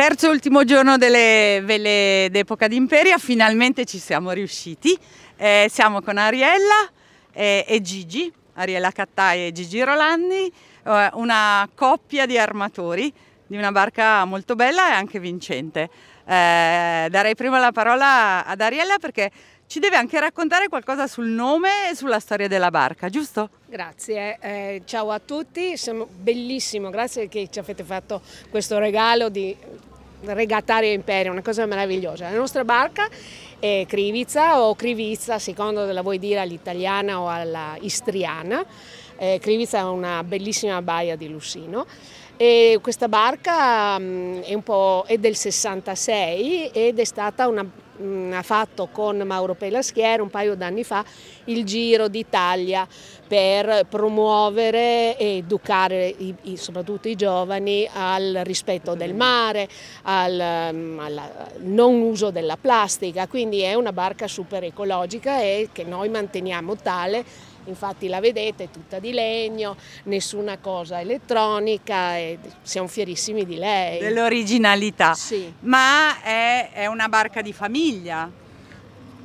Terzo e ultimo giorno delle vele d'epoca d'Imperia, finalmente ci siamo riusciti. Eh, siamo con Ariella e, eh, e Gigi, Ariella Cattai e Gigi Rolandi, eh, una coppia di armatori di una barca molto bella e anche vincente. Eh, darei prima la parola ad Ariella perché ci deve anche raccontare qualcosa sul nome e sulla storia della barca, giusto? Grazie, eh, ciao a tutti, sono bellissimo, grazie che ci avete fatto questo regalo di regattare imperio, una cosa meravigliosa. La nostra barca è Crivizza o Crivizza, secondo la vuoi dire all'italiana o alla istriana. Eh, Crivica è una bellissima baia di Lussino. E questa barca mh, mm, è, è del 66 ed è stata una mh, mm, ha fatto con Mauro Pelaschier un paio d'anni fa il Giro d'Italia per promuovere e educare i, i, soprattutto i giovani al rispetto del mare, al, mh, mm, non uso della plastica, quindi è una barca super ecologica e che noi manteniamo tale Infatti la vedete, è tutta di legno, nessuna cosa elettronica e siamo fierissimi di lei. Dell'originalità. Sì. Ma è, è una barca di famiglia?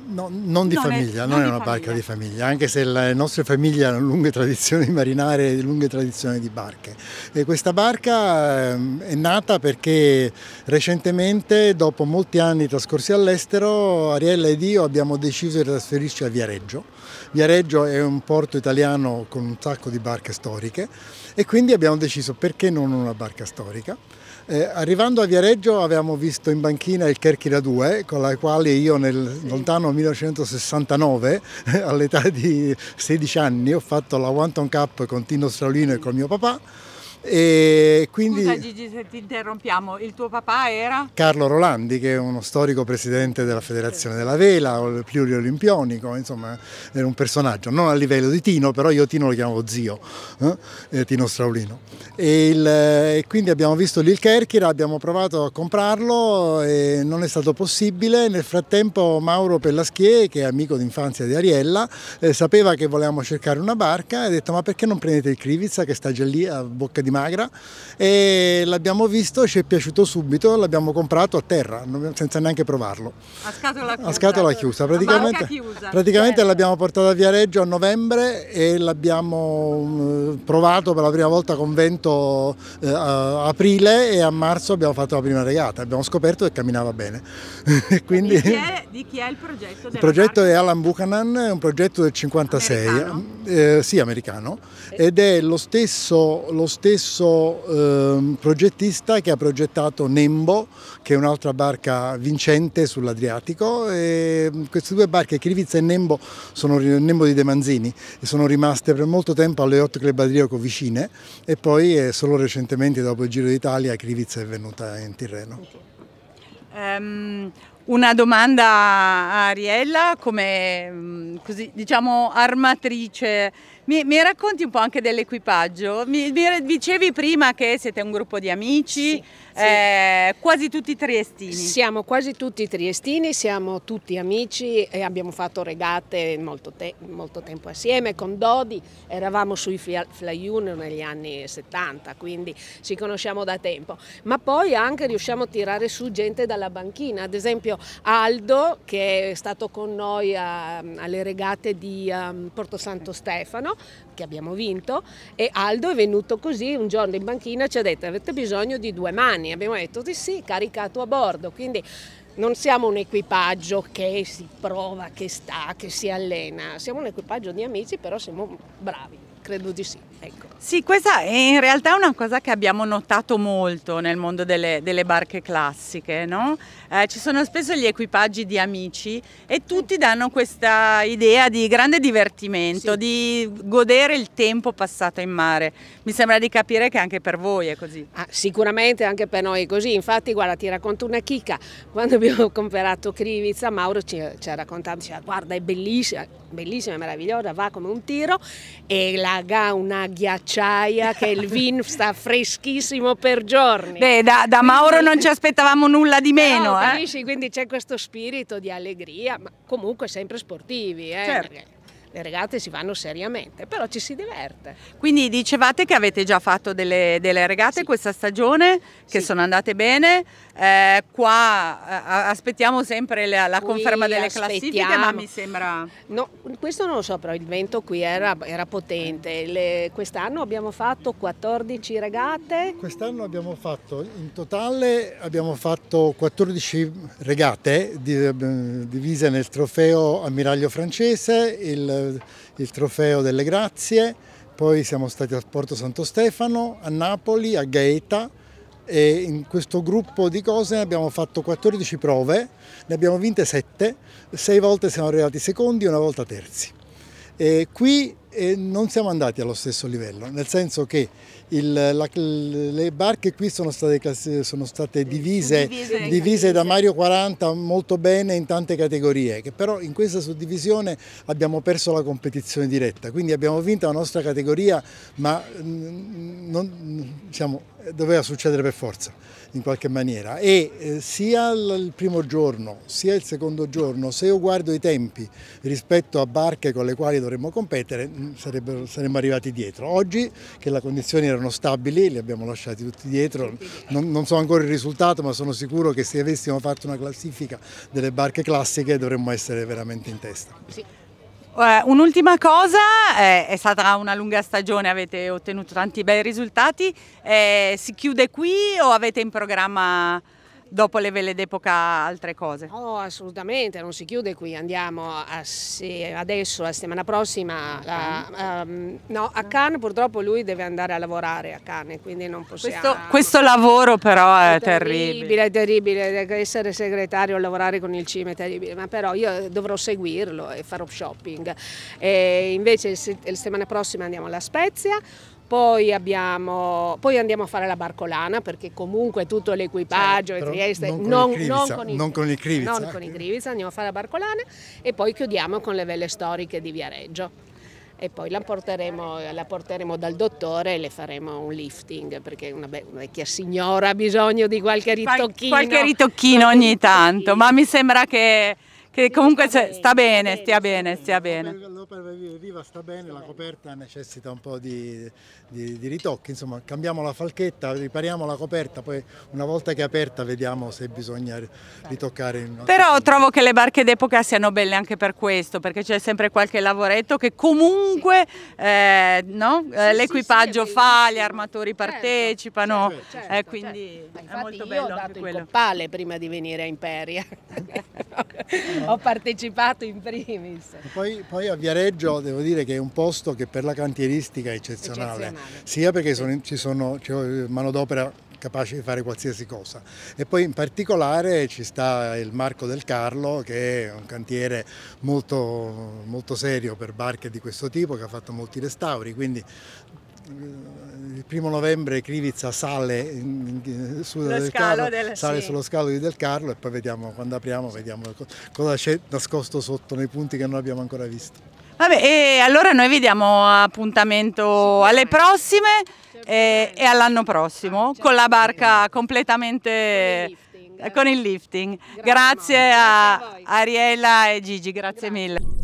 No, non di non famiglia, è, non, non, è una famiglia. barca di famiglia, anche se le nostre famiglie hanno lunghe tradizioni marinare e lunghe tradizioni di barche. E questa barca ehm, è nata perché recentemente, dopo molti anni trascorsi all'estero, Ariella ed io abbiamo deciso di trasferirci a Viareggio Viareggio è un porto italiano con un sacco di barche storiche e quindi abbiamo deciso perché non una barca storica. Eh, arrivando a Viareggio avevamo visto in banchina il Kerchira 2 con la quale io nel lontano 1969 all'età di 16 anni ho fatto la Wanton Cup con Tino Straulino e col mio papà e quindi... Scusa Gigi se ti interrompiamo, il tuo papà era? Carlo Rolandi che è uno storico presidente della Federazione della Vela, pluriolimpionico, insomma era un personaggio, non a livello di Tino, però io Tino lo chiamavo zio, eh? eh Tino Straulino. E, il, eh, e, quindi abbiamo visto lì il Kerchira, abbiamo provato a comprarlo e non è stato possibile, nel frattempo Mauro Pellaschie, che è amico d'infanzia di Ariella eh, sapeva che volevamo cercare una barca e ha detto ma perché non prendete il Krivitsa che sta già lì a bocca di magra e l'abbiamo visto, ci è piaciuto subito, l'abbiamo comprato a terra senza neanche provarlo. A scatola chiusa. A scatola chiusa, praticamente, praticamente certo. l'abbiamo portato a Viareggio a novembre e l'abbiamo mm, provato per la prima volta con vento eh, a aprile e a marzo abbiamo fatto la prima regata, abbiamo scoperto che camminava bene. Quindi... Di chi, è, di, chi è, il progetto? Il progetto marca? è Alan Buchanan, è un progetto del 56, americano. Eh, sì americano, ed è lo stesso, lo stesso stesso eh, progettista che ha progettato Nembo, che è un'altra barca vincente sull'Adriatico. queste due barche, Crivizza e Nembo, sono Nembo di De Manzini, e sono rimaste per molto tempo alle Yacht Club Adriatico vicine e poi eh, solo recentemente, dopo il Giro d'Italia, Crivizza è venuta in Tirreno. Um... Una domanda a Ariella come mm, così, diciamo, armatrice mi, mi, racconti un po' anche dell'equipaggio? Mi, mi, dicevi prima che siete un gruppo di amici, sì, eh, sì. quasi tutti triestini. Siamo quasi tutti triestini, siamo tutti amici e abbiamo fatto regate molto, te molto tempo assieme. Con Dodi eravamo sui Fly Union negli anni 70, quindi ci conosciamo da tempo. Ma poi anche riusciamo a tirare su gente dalla banchina, ad esempio Aldo che è stato con noi a, ehm, alle regate di um, Porto Santo Stefano che abbiamo vinto e Aldo è venuto così un giorno in banchina ci ha detto avete bisogno di due mani, abbiamo detto di sì, caricato a bordo, quindi non siamo un equipaggio che si prova, che sta, che si allena, siamo un equipaggio di amici però siamo bravi, credo di sì. Ecco. Sì, questa è in realtà una cosa che abbiamo notato molto nel mondo delle, delle barche classiche, no? eh, ci sono spesso gli equipaggi di amici e tutti danno questa idea di grande divertimento, sì. di godere il tempo passato in mare. Mi sembra di capire che anche per voi è così. Ah, sicuramente anche per noi è così, infatti guarda ti racconto una chicca, quando abbiamo comprato Crivizza Mauro ci, ci ha raccontato, diceva guarda è bellissima, bellissima, meravigliosa, va come un tiro e la ga una ghiacciaia che il vin sta freschissimo per giorni. Beh, da, da Mauro non ci aspettavamo nulla di meno. No, eh. capisci, quindi c'è questo spirito di allegria, ma comunque sempre sportivi. Eh? Certo le regate si vanno seriamente, però ci si diverte. Quindi dicevate che avete già fatto delle, delle regate sì. questa stagione, che sì. sono andate bene, eh, qua eh, aspettiamo sempre la, la conferma delle classifiche, ma mi sembra... No, questo non lo so, però il vento qui era, era potente, eh. quest'anno abbiamo fatto 14 regate. Quest'anno abbiamo fatto, in totale abbiamo fatto 14 regate eh, divise nel trofeo ammiraglio francese, il il trofeo delle grazie, poi siamo stati a Porto Santo Stefano, a Napoli, a Gaeta e in questo gruppo di cose abbiamo fatto 14 prove, ne abbiamo vinte 7, 6 volte siamo arrivati secondi e una volta terzi. E qui e non siamo andati allo stesso livello, nel senso che il, la, le barche qui sono state, sono state divise, divise, eh, divise da Mario 40 molto bene in tante categorie, che però in questa suddivisione abbiamo perso la competizione diretta, quindi abbiamo vinto la nostra categoria, ma mm, mm, non, diciamo, doveva succedere per forza in qualche maniera e eh, sia il primo giorno sia il secondo giorno se io guardo i tempi rispetto a barche con le quali dovremmo competere saremmo arrivati dietro. Oggi che le condizioni erano stabili, li abbiamo lasciati tutti dietro, non, non, so ancora il risultato ma sono sicuro che se avessimo fatto una classifica delle barche classiche dovremmo essere veramente in testa. Eh, un'ultima cosa, eh, è stata una lunga stagione, avete ottenuto tanti bei risultati, eh, si chiude qui o avete in programma dopo le vele d'epoca altre cose? Oh, assolutamente, non si chiude qui, andiamo a, sì, adesso, la settimana prossima. A, a, ehm, no, a Cannes purtroppo lui deve andare a lavorare a Cannes, quindi non possiamo... Questo, questo lavoro però è, è terribile. Terribile, terribile, essere segretario, lavorare con il CIM è terribile, ma però io dovrò seguirlo e farò shopping. E invece la settimana prossima andiamo alla Spezia, poi, abbiamo, poi, andiamo a fare la barcolana perché comunque tutto l'equipaggio certo, Trieste non con, i Crivis. non con il Crivizza, non eh. andiamo a fare la barcolana e poi chiudiamo con le vele storiche di Viareggio e poi la porteremo, la porteremo, dal dottore e le faremo un lifting perché una vecchia signora ha bisogno di qualche ritocchino. Qualche ritocchino ogni tanto, ma mi sembra che che comunque sta, sta, bene, sta, bene, sta bene, stia bene. L'opera viva sta bene, la coperta necessita un po' di, di, di, ritocchi, insomma cambiamo la falchetta, ripariamo la coperta, poi una volta che è aperta vediamo se bisogna ritoccare. Però trovo che le barche d'epoca siano belle anche per questo, perché c'è sempre qualche lavoretto che comunque eh, no? Eh, l'equipaggio sì, sì, fa, gli armatori certo. partecipano, eh, certo, certo, eh, quindi certo. è molto bello. Io ho dato il coppale prima di venire a Imperia. ho partecipato in primis. Poi, poi, a Viareggio devo dire che è un posto che per la cantieristica è eccezionale, eccezionale. sia perché sono, ci sono cioè, manodopera capace di fare qualsiasi cosa. E poi in particolare ci sta il Marco del Carlo che è un cantiere molto, molto serio per barche di questo tipo che ha fatto molti restauri, quindi il primo novembre Crivizza sale, in, in, su Carlo, del, sale sì. sullo scalo di Del Carlo e poi vediamo quando apriamo vediamo cosa c'è nascosto sotto nei punti che non abbiamo ancora visto. Vabbè, e allora noi vi diamo appuntamento alle prossime e, e all'anno prossimo ah, con la certo. barca completamente con il lifting. Grazie, a Ariella e Gigi, grazie mille.